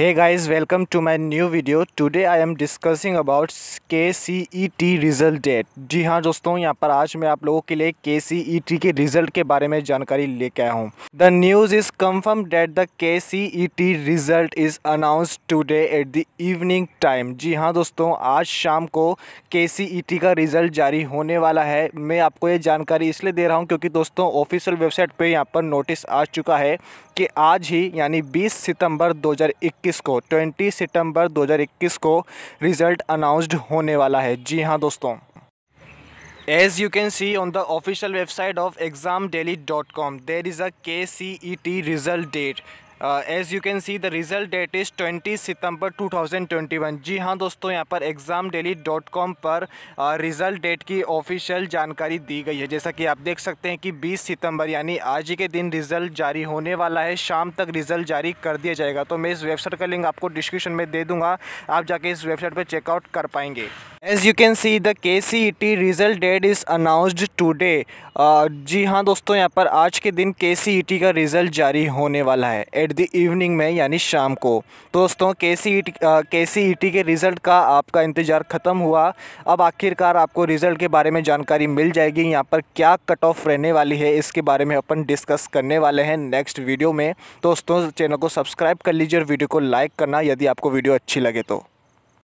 to guys new video my I am discussing about K C E T result date जी हाँ दोस्तों यहाँ पर आज मैं आप लोगों के लिए टी e के रिजल्ट के बारे में जानकारी लेके आया हूँ the news is confirm date the T result is announce today at the evening time जी हाँ दोस्तों आज शाम को टी e का रिजल्ट जारी होने वाला है मैं आपको ये जानकारी इसलिए दे रहा हूँ क्योंकि दोस्तों ऑफिशियल वेबसाइट पर यहाँ पर नोटिस आ चुका है कि आज ही यानी बीस सितम्बर दो 2021 को 20 सितंबर 2021 को रिज़ल्ट अनाउंस्ड होने वाला है जी हाँ दोस्तों As you can see on the official website of examdaily.com, there is a KCET result date as you can see the result date is twenty सितंबर 2021 जी हाँ दोस्तों यहाँ पर एग्ज़ाम डेली डॉट कॉम पर रिज़ल्ट uh, डेट की official जानकारी दी गई है जैसा कि आप देख सकते हैं कि 20 सितंबर यानी आज ही के दिन रिज़ल्ट जारी होने वाला है शाम तक रिज़ल्ट जारी कर दिया जाएगा तो मैं इस वेबसाइट का लिंक आपको डिस्क्रिप्शन में दे दूँगा आप जाके इस वेबसाइट पर चेकआउट कर पाएंगे as you can see the K C E T result date is announced today जी हाँ दोस्तों यहाँ पर आज के दिन के सी ई टी का रिज़ल्ट जारी होने वाला है एट द इवनिंग में यानी शाम को दोस्तों e uh, e के सी ई टी के सी ई टी के रिज़ल्ट का आपका इंतज़ार ख़त्म हुआ अब आखिरकार आपको रिज़ल्ट के बारे में जानकारी मिल जाएगी यहाँ पर क्या कट ऑफ रहने वाली है इसके बारे में अपन डिस्कस करने वाले हैं नेक्स्ट वीडियो में दोस्तों चैनल को सब्सक्राइब कर लीजिए और वीडियो को लाइक करना यदि आपको वीडियो अच्छी लगे तो